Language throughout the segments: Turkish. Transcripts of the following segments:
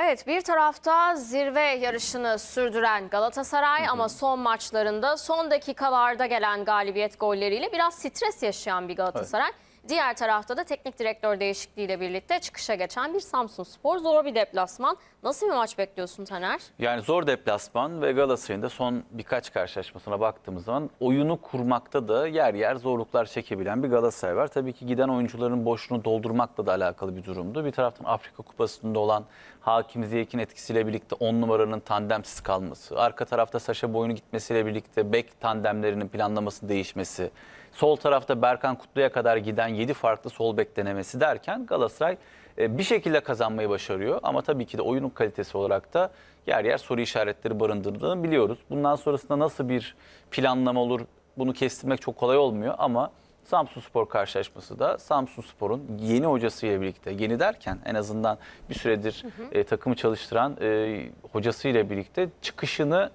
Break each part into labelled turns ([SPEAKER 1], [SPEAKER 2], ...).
[SPEAKER 1] Evet bir tarafta zirve yarışını sürdüren Galatasaray ama son maçlarında son dakikalarda gelen galibiyet golleriyle biraz stres yaşayan bir Galatasaray. Evet. Diğer tarafta da teknik direktör değişikliğiyle birlikte çıkışa geçen bir Samsun Spor zor bir deplasman. Nasıl bir maç bekliyorsun Taner?
[SPEAKER 2] Yani zor deplasman ve Galatasaray'ın da son birkaç karşılaşmasına baktığımız zaman oyunu kurmakta da yer yer zorluklar çekebilen bir Galatasaray var. Tabii ki giden oyuncuların boşluğunu doldurmakla da alakalı bir durumdu. Bir taraftan Afrika Kupası'nda olan Hakim Ziyek'in etkisiyle birlikte 10 numaranın tandemsiz kalması, arka tarafta Saşa Boyun'un gitmesiyle birlikte bek tandemlerinin planlaması değişmesi, Sol tarafta Berkan Kutlu'ya kadar giden 7 farklı sol bek denemesi derken Galatasaray e, bir şekilde kazanmayı başarıyor. Ama tabii ki de oyunun kalitesi olarak da yer yer soru işaretleri barındırdığını biliyoruz. Bundan sonrasında nasıl bir planlama olur bunu kestirmek çok kolay olmuyor ama Samsun Spor karşılaşması da Samsun Spor'un yeni hocasıyla birlikte, yeni derken en azından bir süredir hı hı. E, takımı çalıştıran e, hocasıyla birlikte çıkışını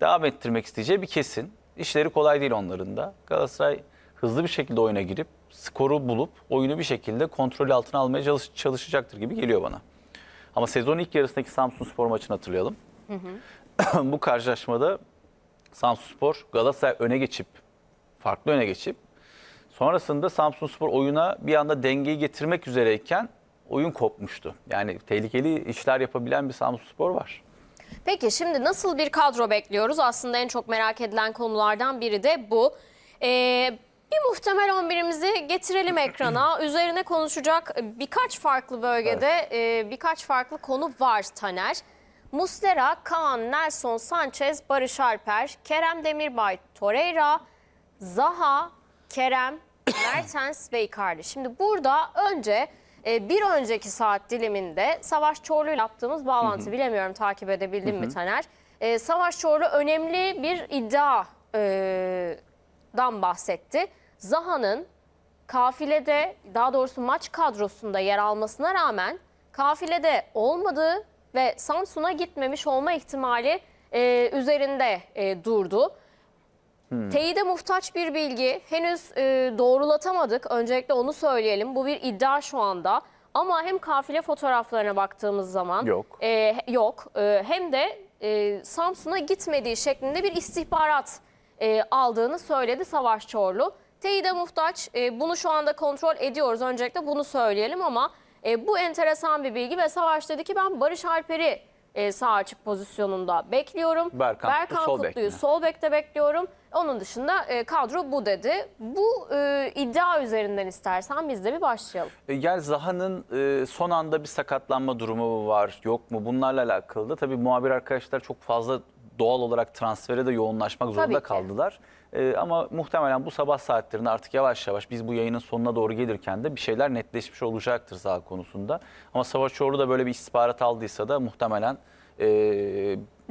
[SPEAKER 2] devam ettirmek isteyeceği bir kesin. İşleri kolay değil onların da. Galatasaray hızlı bir şekilde oyuna girip skoru bulup oyunu bir şekilde kontrol altına almaya çalış çalışacaktır gibi geliyor bana. Ama sezon ilk yarısındaki Samsun Spor maçını hatırlayalım. Hı hı. Bu karşılaşmada Samsun Spor Galatasaray öne geçip, farklı öne geçip sonrasında Samsun Spor oyuna bir anda dengeyi getirmek üzereyken oyun kopmuştu. Yani tehlikeli işler yapabilen bir Samsun Spor var.
[SPEAKER 1] Peki şimdi nasıl bir kadro bekliyoruz? Aslında en çok merak edilen konulardan biri de bu. Ee, bir muhtemel 11'imizi getirelim ekrana. Üzerine konuşacak birkaç farklı bölgede evet. E, birkaç farklı konu var Taner. Muslera, Kaan, Nelson, Sanchez, Barış Alper, Kerem Demirbay, Torreira, Zaha, Kerem, Mertens ve Icardi. Şimdi burada önce e, bir önceki saat diliminde Savaş Çorlu yaptığımız bağlantı hı hı. bilemiyorum takip edebildim hı hı. mi Taner? E, Savaş Çorlu önemli bir iddia dan bahsetti. Zaha'nın kafilede daha doğrusu maç kadrosunda yer almasına rağmen kafilede olmadığı ve Samsun'a gitmemiş olma ihtimali e, üzerinde e, durdu. Hmm. Teyide muhtaç bir bilgi henüz e, doğrulatamadık. Öncelikle onu söyleyelim. Bu bir iddia şu anda. Ama hem kafile fotoğraflarına baktığımız zaman yok, e, yok e, hem de e, Samsun'a gitmediği şeklinde bir istihbarat e, aldığını söyledi Savaş Çorlu teyide muhtaç. E, bunu şu anda kontrol ediyoruz. Öncelikle bunu söyleyelim ama e, bu enteresan bir bilgi ve Savaş dedi ki ben Barış Alper'i e, sağ açık pozisyonunda bekliyorum. Berkan, Berkan sol Kutlu'yu bekle. sol bekte bekliyorum. Onun dışında e, kadro bu dedi. Bu e, iddia üzerinden istersen biz de bir başlayalım.
[SPEAKER 2] E, yani Zaha'nın e, son anda bir sakatlanma durumu var yok mu bunlarla alakalı da tabii muhabir arkadaşlar çok fazla doğal olarak transfere de yoğunlaşmak zorunda kaldılar. Ee, ama muhtemelen bu sabah saatlerinde artık yavaş yavaş biz bu yayının sonuna doğru gelirken de bir şeyler netleşmiş olacaktır sağ konusunda. Ama çorlu da böyle bir istihbarat aldıysa da muhtemelen e,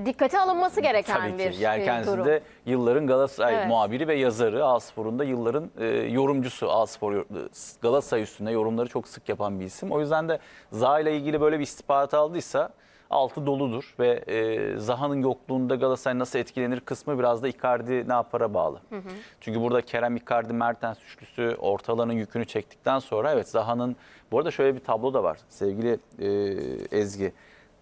[SPEAKER 1] dikkate alınması gereken Tabii ki. bir e, Yani kendisi durum. de
[SPEAKER 2] yılların Galatasaray Evet. muhabiri ve yazarı. Aspor'un da yılların e, yorumcusu. Aspor yor- e, Galatasaray üstüne yorumları çok sık yapan bir isim. O yüzden de Zaha ile ilgili böyle bir istihbarat aldıysa altı doludur ve e, Zaha'nın yokluğunda Galatasaray nasıl etkilenir kısmı biraz da Icardi ne yapara bağlı. Hı hı. Çünkü burada Kerem Icardi Mertens üçlüsü ortalarının yükünü çektikten sonra evet Zaha'nın bu arada şöyle bir tablo da var sevgili e, Ezgi.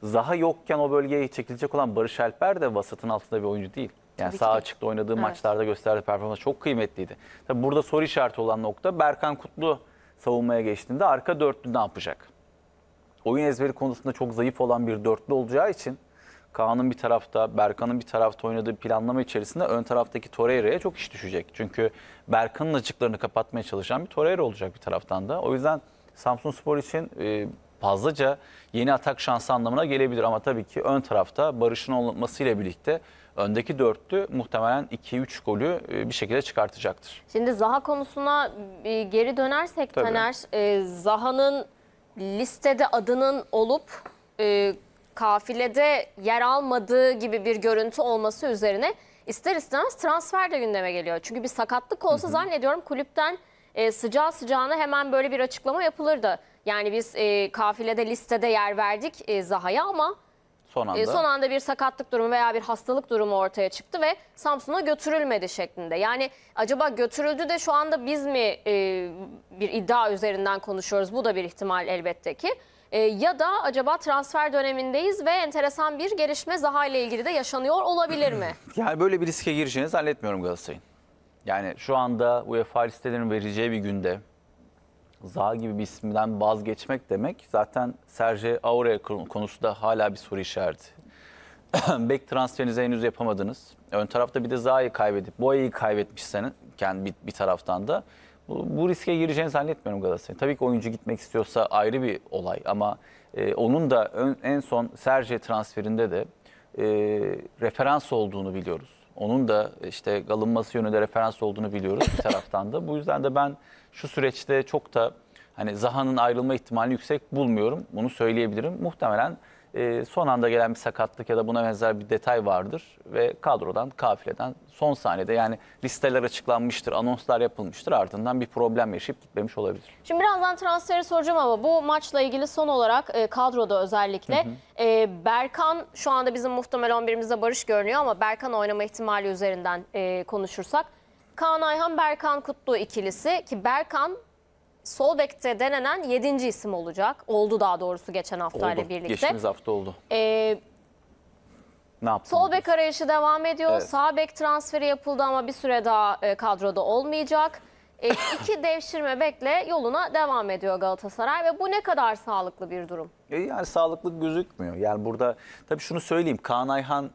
[SPEAKER 2] Zaha yokken o bölgeye çekilecek olan Barış Alper de vasatın altında bir oyuncu değil. Yani sağ açıkta oynadığı evet. maçlarda gösterdiği performans çok kıymetliydi. Tabii burada soru işareti olan nokta Berkan Kutlu savunmaya geçtiğinde arka dörtlü ne yapacak? oyun ezberi konusunda çok zayıf olan bir dörtlü olacağı için Kaan'ın bir tarafta, Berkan'ın bir tarafta oynadığı planlama içerisinde ön taraftaki Torreira'ya çok iş düşecek. Çünkü Berkan'ın açıklarını kapatmaya çalışan bir Torreira olacak bir taraftan da. O yüzden Samsun Spor için e, fazlaca yeni atak şansı anlamına gelebilir. Ama tabii ki ön tarafta Barış'ın olmasıyla birlikte öndeki dörtlü muhtemelen 2-3 golü e, bir şekilde çıkartacaktır.
[SPEAKER 1] Şimdi Zaha konusuna e, geri dönersek Tabii. Taner, e, Zaha'nın listede adının olup e, kafilede yer almadığı gibi bir görüntü olması üzerine ister istemez transfer de gündeme geliyor. Çünkü bir sakatlık olsa hı hı. zannediyorum kulüpten e, sıcağı sıcağına hemen böyle bir açıklama yapılırdı. Yani biz e, kafilede listede yer verdik e, Zaha'ya ama Son ee, anda. E, son anda bir sakatlık durumu veya bir hastalık durumu ortaya çıktı ve Samsun'a götürülmedi şeklinde. Yani acaba götürüldü de şu anda biz mi e, bir iddia üzerinden konuşuyoruz? Bu da bir ihtimal elbette ki. E, ya da acaba transfer dönemindeyiz ve enteresan bir gelişme Zaha ile ilgili de yaşanıyor olabilir mi?
[SPEAKER 2] yani böyle bir riske gireceğini zannetmiyorum Galatasaray'ın. Yani şu anda UEFA listelerinin vereceği bir günde Za gibi bir isimden vazgeçmek demek zaten Serge Aure konusunda hala bir soru işareti. Bek transferinizi henüz yapamadınız. Ön tarafta bir de Za'yı kaybedip Boya'yı kaybetmişseniz bir, bir taraftan da bu, bu riske gireceğini zannetmiyorum Galatasaray. Tabii ki oyuncu gitmek istiyorsa ayrı bir olay ama e, onun da ön, en son Serge transferinde de e, referans olduğunu biliyoruz. Onun da işte alınması yönünde referans olduğunu biliyoruz bir taraftan da. Bu yüzden de ben şu süreçte çok da hani Zaha'nın ayrılma ihtimali yüksek bulmuyorum. Bunu söyleyebilirim. Muhtemelen ee, son anda gelen bir sakatlık ya da buna benzer bir detay vardır ve kadrodan, kafileden son saniyede yani listeler açıklanmıştır, anonslar yapılmıştır. Ardından bir problem yaşayıp gitmemiş olabilir.
[SPEAKER 1] Şimdi birazdan transferi soracağım ama bu maçla ilgili son olarak e, kadroda özellikle hı hı. E, Berkan şu anda bizim muhtemel 11'imizde Barış görünüyor ama Berkan oynama ihtimali üzerinden e, konuşursak Kaan Ayhan Berkan Kutlu ikilisi ki Berkan sol bekte denenen 7. isim olacak. Oldu daha doğrusu geçen hafta oldu. birlikte. Geçtiğimiz hafta oldu. Ee, ne yaptın? Sol bek arayışı devam ediyor. Evet. Sağ bek transferi yapıldı ama bir süre daha e, kadroda olmayacak. E, iki devşirme bekle yoluna devam ediyor Galatasaray ve bu ne kadar sağlıklı bir durum?
[SPEAKER 2] E, yani sağlıklı gözükmüyor. Yani burada tabii şunu söyleyeyim. Kaan Ayhan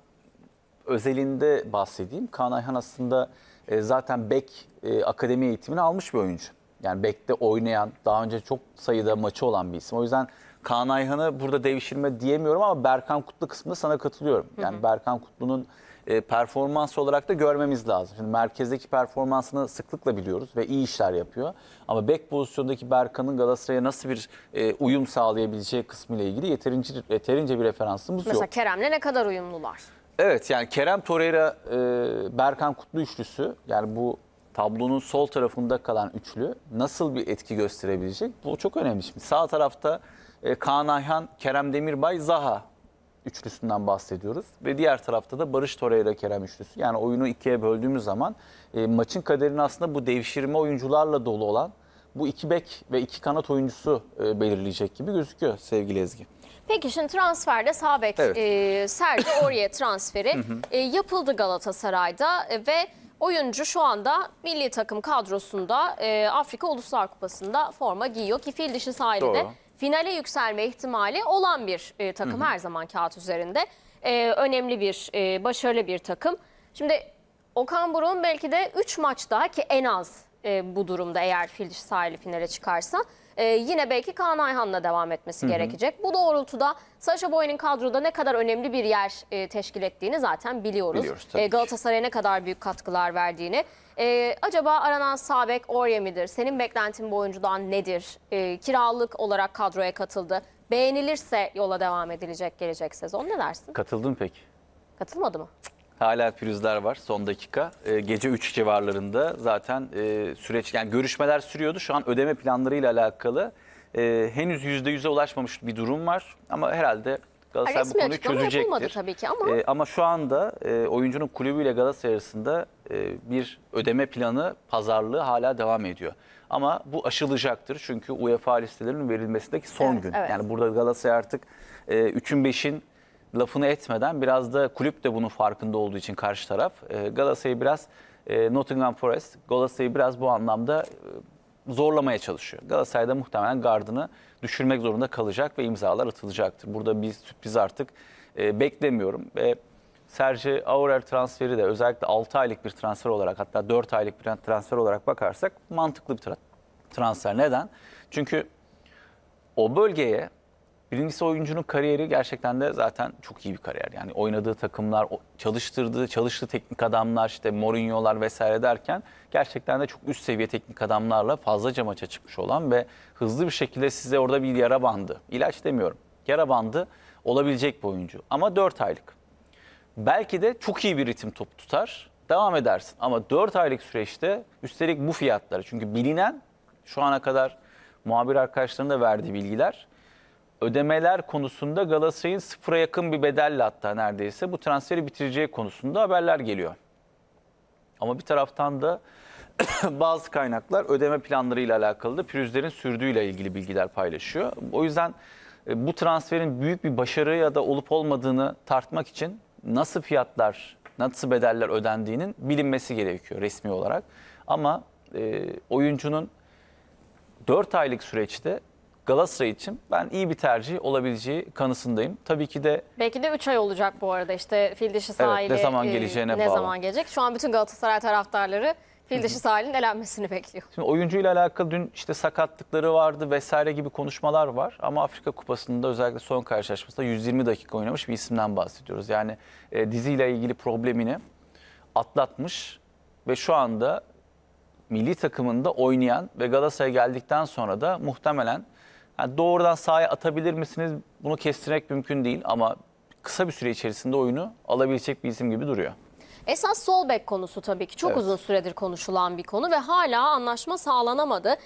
[SPEAKER 2] özelinde bahsedeyim. Kaan Ayhan aslında e, zaten bek e, akademi eğitimini almış bir oyuncu. Yani bekte oynayan, daha önce çok sayıda maçı olan bir isim. O yüzden Kaan Ayhan'ı burada devşirme diyemiyorum ama Berkan Kutlu kısmında sana katılıyorum. Yani hı hı. Berkan Kutlu'nun e, performans olarak da görmemiz lazım. Şimdi merkezdeki performansını sıklıkla biliyoruz ve iyi işler yapıyor. Ama bek pozisyondaki Berkan'ın Galatasaray'a nasıl bir e, uyum sağlayabileceği kısmıyla ilgili yeterince yeterince bir referansımız Mesela yok.
[SPEAKER 1] Mesela Kerem'le ne kadar uyumlular?
[SPEAKER 2] Evet yani Kerem Torreira, e, Berkan Kutlu üçlüsü yani bu tablonun sol tarafında kalan üçlü nasıl bir etki gösterebilecek? Bu çok önemli. Şimdi sağ tarafta e, Kaan Ayhan, Kerem Demirbay, Zaha üçlüsünden bahsediyoruz. Ve diğer tarafta da Barış Torreira Kerem üçlüsü. Yani oyunu ikiye böldüğümüz zaman e, maçın kaderini aslında bu devşirme oyuncularla dolu olan bu iki bek ve iki kanat oyuncusu e, belirleyecek gibi gözüküyor sevgili Ezgi.
[SPEAKER 1] Peki şimdi transferde sağ bek evet. e, Serdi Orye transferi e, yapıldı Galatasaray'da e, ve Oyuncu şu anda milli takım kadrosunda e, Afrika Uluslar Kupası'nda forma giyiyor ki fil dişi sahilde Doğru. finale yükselme ihtimali olan bir e, takım Hı -hı. her zaman kağıt üzerinde. E, önemli bir, e, başarılı bir takım. Şimdi Okan Buruk'un belki de 3 maç daha ki en az e, bu durumda eğer fil dişi sahili finale çıkarsa e, yine belki Kaan Ayhan'la devam etmesi Hı -hı. gerekecek. Bu doğrultuda Sasha Boye'nin kadroda ne kadar önemli bir yer e, teşkil ettiğini zaten biliyoruz. biliyoruz e, Galatasaray'a ne kadar büyük katkılar verdiğini. E, acaba aranan Sabek Orye midir? Senin beklentin bu oyuncudan nedir? E, kiralık olarak kadroya katıldı. Beğenilirse yola devam edilecek gelecek sezon ne dersin?
[SPEAKER 2] Katıldım pek. Katılmadı mı? Hala pürüzler var son dakika. E, gece 3 civarlarında zaten e, süreç yani görüşmeler sürüyordu. Şu an ödeme planlarıyla alakalı e, henüz %100'e ulaşmamış bir durum var. Ama herhalde Galatasaray Resmi bu konuyu çözecektir.
[SPEAKER 1] tabii ki ama.
[SPEAKER 2] E, ama şu anda e, oyuncunun kulübüyle Galatasaray arasında e, bir ödeme planı pazarlığı hala devam ediyor. Ama bu aşılacaktır çünkü UEFA listelerinin verilmesindeki son Evet, gün. evet. Yani burada Galatasaray artık e, 3'ün 5'in lafını etmeden biraz da kulüp de bunun farkında olduğu için karşı taraf e, Galatasaray'ı biraz e, Nottingham Forest Galatasaray'ı biraz bu anlamda e, zorlamaya çalışıyor. Galatasaray'da muhtemelen gardını düşürmek zorunda kalacak ve imzalar atılacaktır. Burada bir sürpriz artık e, beklemiyorum ve Serge Aurier transferi de özellikle 6 aylık bir transfer olarak hatta 4 aylık bir transfer olarak bakarsak mantıklı bir transfer. Neden? Çünkü o bölgeye Birincisi oyuncunun kariyeri gerçekten de zaten çok iyi bir kariyer. Yani oynadığı takımlar, çalıştırdığı, çalıştığı teknik adamlar, işte Mourinho'lar vesaire derken gerçekten de çok üst seviye teknik adamlarla fazlaca maça çıkmış olan ve hızlı bir şekilde size orada bir yara bandı. İlaç demiyorum. Yara bandı olabilecek bir oyuncu. Ama 4 aylık. Belki de çok iyi bir ritim top tutar. Devam edersin. Ama 4 aylık süreçte üstelik bu fiyatlara. Çünkü bilinen şu ana kadar muhabir arkadaşlarının da verdiği bilgiler ödemeler konusunda Galatasaray'ın sıfıra yakın bir bedelle hatta neredeyse bu transferi bitireceği konusunda haberler geliyor. Ama bir taraftan da bazı kaynaklar ödeme planlarıyla alakalı da pürüzlerin sürdüğüyle ilgili bilgiler paylaşıyor. O yüzden e, bu transferin büyük bir başarı ya da olup olmadığını tartmak için nasıl fiyatlar, nasıl bedeller ödendiğinin bilinmesi gerekiyor resmi olarak. Ama e, oyuncunun 4 aylık süreçte Galatasaray için ben iyi bir tercih olabileceği kanısındayım. Tabii ki de
[SPEAKER 1] Belki de 3 ay olacak bu arada işte fil dişi sahili. ne zaman geleceğine e, ne bağlı. zaman gelecek? Şu an bütün Galatasaray taraftarları fil dişi elenmesini bekliyor.
[SPEAKER 2] Şimdi oyuncuyla alakalı dün işte sakatlıkları vardı vesaire gibi konuşmalar var. Ama Afrika Kupası'nda özellikle son karşılaşmasında 120 dakika oynamış bir isimden bahsediyoruz. Yani e, diziyle ilgili problemini atlatmış ve şu anda milli takımında oynayan ve Galatasaray'a geldikten sonra da muhtemelen yani doğrudan sahaya atabilir misiniz? Bunu kestirmek mümkün değil ama kısa bir süre içerisinde oyunu alabilecek bir isim gibi duruyor.
[SPEAKER 1] Esas sol bek konusu tabii ki çok evet. uzun süredir konuşulan bir konu ve hala anlaşma sağlanamadı.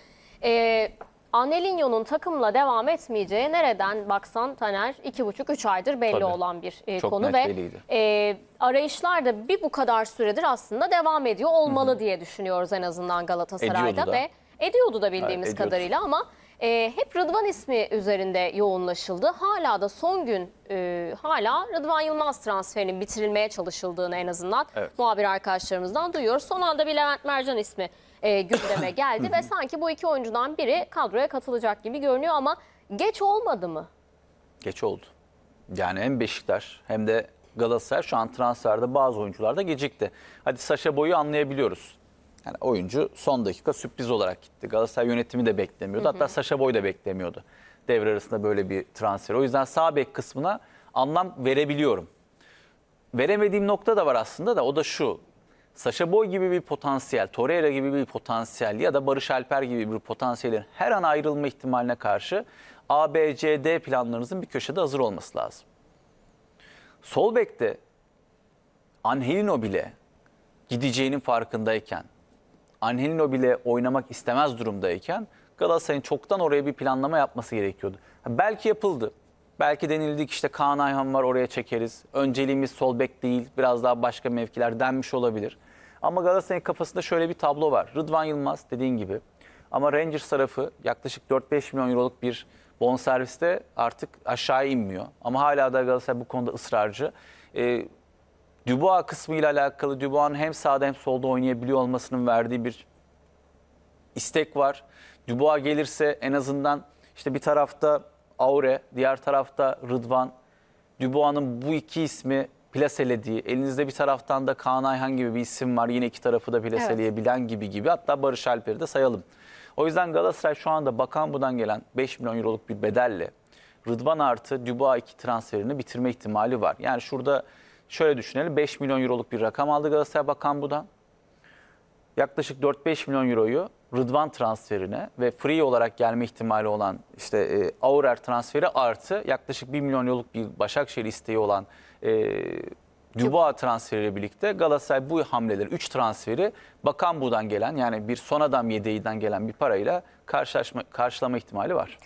[SPEAKER 1] Ee, Anelino'nun takımla devam etmeyeceği nereden baksan Taner 2,5-3 aydır belli Tabii. olan bir e, Çok konu ve e, arayışlar da bir bu kadar süredir aslında devam ediyor olmalı Hı -hı. diye düşünüyoruz en azından Galatasaray'da ediyordu ve ediyordu da bildiğimiz evet, ediyordu. kadarıyla ama e, hep Rıdvan ismi üzerinde yoğunlaşıldı. Hala da son gün e, hala Rıdvan Yılmaz transferinin bitirilmeye çalışıldığını en azından Evet. muhabir arkadaşlarımızdan duyuyoruz. Son anda bir Levent Mercan ismi e, gündeme geldi ve sanki bu iki oyuncudan biri kadroya katılacak gibi görünüyor ama geç olmadı mı?
[SPEAKER 2] Geç oldu. Yani hem Beşiktaş hem de Galatasaray şu an transferde bazı oyuncularda gecikti. Hadi Saşa Boy'u anlayabiliyoruz. Yani oyuncu son dakika sürpriz olarak gitti. Galatasaray yönetimi de beklemiyordu. Hı hı. Hatta Saşa Boy da beklemiyordu. Devre arasında böyle bir transfer. O yüzden sağ bek kısmına anlam verebiliyorum. Veremediğim nokta da var aslında da o da şu. Saşa Boy gibi bir potansiyel, Torreira gibi bir potansiyel ya da Barış Alper gibi bir potansiyelin her an ayrılma ihtimaline karşı A, B, C, D planlarınızın bir köşede hazır olması lazım. Sol bekte Angelino bile gideceğinin farkındayken Angelino bile oynamak istemez durumdayken Galatasaray'ın çoktan oraya bir planlama yapması gerekiyordu. belki yapıldı. Belki denildik işte Kaan Ayhan var oraya çekeriz. Önceliğimiz sol bek değil biraz daha başka mevkiler denmiş olabilir. Ama Galatasaray'ın kafasında şöyle bir tablo var. Rıdvan Yılmaz dediğin gibi. Ama Rangers tarafı yaklaşık 4-5 milyon euroluk bir bonserviste artık aşağı inmiyor. Ama hala da Galatasaray bu konuda ısrarcı. Ee, Dubois kısmıyla alakalı Dubois'un hem sağda hem solda oynayabiliyor olmasının verdiği bir istek var. Dubois gelirse en azından işte bir tarafta Aure, diğer tarafta Rıdvan. Dubois'un bu iki ismi plaselediği, elinizde bir taraftan da Kaan Ayhan gibi bir isim var. Yine iki tarafı da plaseleyebilen evet. gibi gibi. Hatta Barış Alper'i de sayalım. O yüzden Galatasaray şu anda Bakan Bu'dan gelen 5 milyon euroluk bir bedelle Rıdvan artı Dubois iki transferini bitirme ihtimali var. Yani şurada Şöyle düşünelim 5 milyon euroluk bir rakam aldı Galatasaray Bakan Bu'dan. Yaklaşık 4-5 milyon euroyu Rıdvan transferine ve free olarak gelme ihtimali olan işte e, Aurer transferi artı yaklaşık 1 milyon euroluk bir Başakşehir isteği olan e, Dubois transferiyle birlikte Galatasaray bu hamleleri 3 transferi Bakan Bu'dan gelen yani bir son adam yedeğinden gelen bir parayla karşılaşma, karşılama ihtimali var.